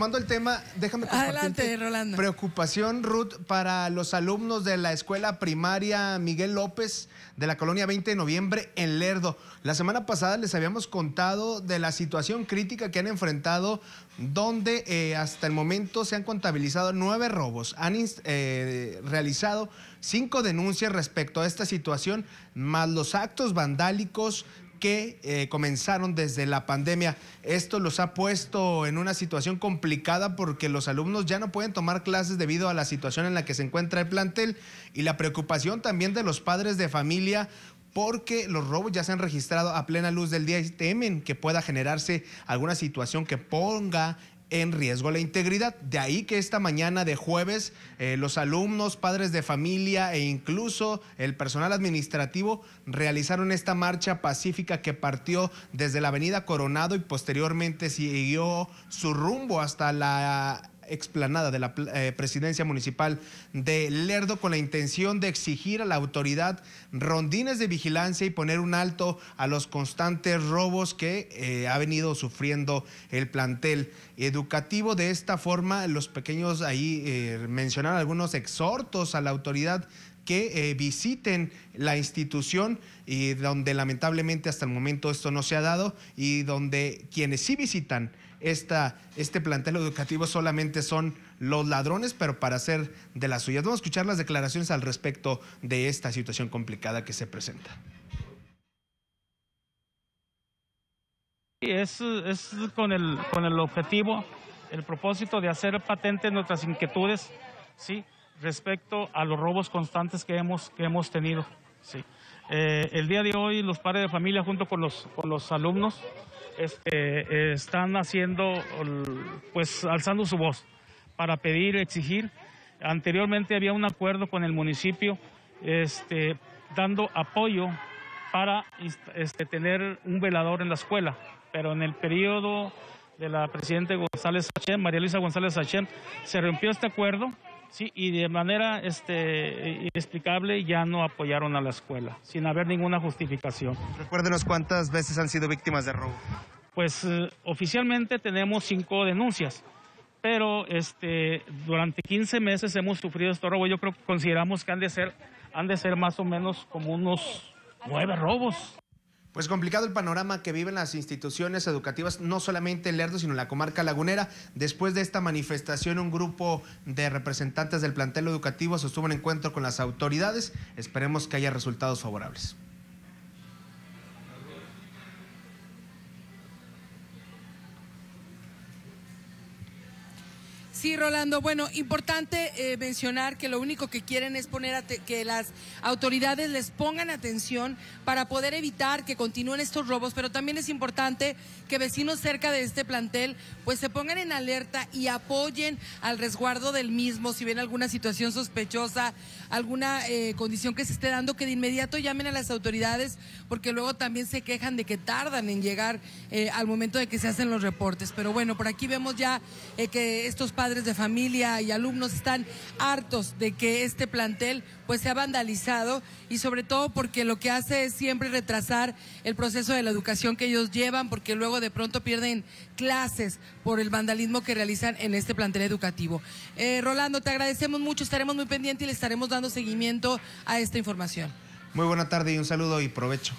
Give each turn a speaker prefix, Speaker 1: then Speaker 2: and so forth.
Speaker 1: Tomando el tema, déjame Adelante, Rolando. Preocupación, Ruth, para los alumnos de la escuela primaria Miguel López de la colonia 20 de noviembre en Lerdo. La semana pasada les habíamos contado de la situación crítica que han enfrentado, donde eh, hasta el momento se han contabilizado nueve robos. Han eh, realizado cinco denuncias respecto a esta situación, más los actos vandálicos que eh, comenzaron desde la pandemia. Esto los ha puesto en una situación complicada porque los alumnos ya no pueden tomar clases debido a la situación en la que se encuentra el plantel y la preocupación también de los padres de familia porque los robos ya se han registrado a plena luz del día y temen que pueda generarse alguna situación que ponga en riesgo la integridad. De ahí que esta mañana de jueves eh, los alumnos, padres de familia e incluso el personal administrativo realizaron esta marcha pacífica que partió desde la avenida Coronado y posteriormente siguió su rumbo hasta la explanada de la eh, presidencia municipal de Lerdo con la intención de exigir a la autoridad rondines de vigilancia y poner un alto a los constantes robos que eh, ha venido sufriendo el plantel educativo. De esta forma, los pequeños ahí eh, mencionaron algunos exhortos a la autoridad que eh, visiten la institución y donde lamentablemente hasta el momento esto no se ha dado y donde quienes sí visitan esta, este plantel educativo solamente son los ladrones, pero para hacer de las suyas. Vamos a escuchar las declaraciones al respecto de esta situación complicada que se presenta.
Speaker 2: Es, es con, el, con el objetivo, el propósito de hacer patentes nuestras inquietudes, ¿sí? respecto a los robos constantes que hemos, que hemos tenido. Sí. Eh, el día de hoy los padres de familia junto con los, con los alumnos este, están haciendo, pues alzando su voz para pedir, exigir. Anteriormente había un acuerdo con el municipio este, dando apoyo para este, tener un velador en la escuela, pero en el periodo de la presidenta González Sachem, María Luisa González Sachem, se rompió este acuerdo Sí, y de manera este, inexplicable ya no apoyaron a la escuela, sin haber ninguna justificación. Recuérdenos cuántas
Speaker 1: veces han sido víctimas de robo.
Speaker 2: Pues eh, oficialmente tenemos cinco denuncias, pero este, durante 15 meses hemos sufrido este robo. Yo creo que consideramos que han de ser, han de ser más o menos como unos nueve robos. Pues complicado
Speaker 1: el panorama que viven las instituciones educativas, no solamente en Lerdo, sino en la comarca lagunera. Después de esta manifestación, un grupo de representantes del plantel educativo sostuvo un encuentro con las autoridades. Esperemos que haya resultados favorables.
Speaker 3: Sí, Rolando. Bueno, importante eh, mencionar que lo único que quieren es poner a que las autoridades les pongan atención para poder evitar que continúen estos robos, pero también es importante que vecinos cerca de este plantel pues se pongan en alerta y apoyen al resguardo del mismo si ven alguna situación sospechosa, alguna eh, condición que se esté dando, que de inmediato llamen a las autoridades porque luego también se quejan de que tardan en llegar eh, al momento de que se hacen los reportes. Pero bueno, por aquí vemos ya que estos padres padres de familia y alumnos están hartos de que este plantel pues se ha vandalizado y sobre todo porque lo que hace es siempre retrasar el proceso de la educación que ellos llevan porque luego de pronto pierden clases por el vandalismo que realizan en este plantel educativo. Eh, Rolando, te agradecemos mucho, estaremos muy pendientes y le estaremos dando seguimiento a esta información.
Speaker 1: Muy buena tarde y un saludo y provecho.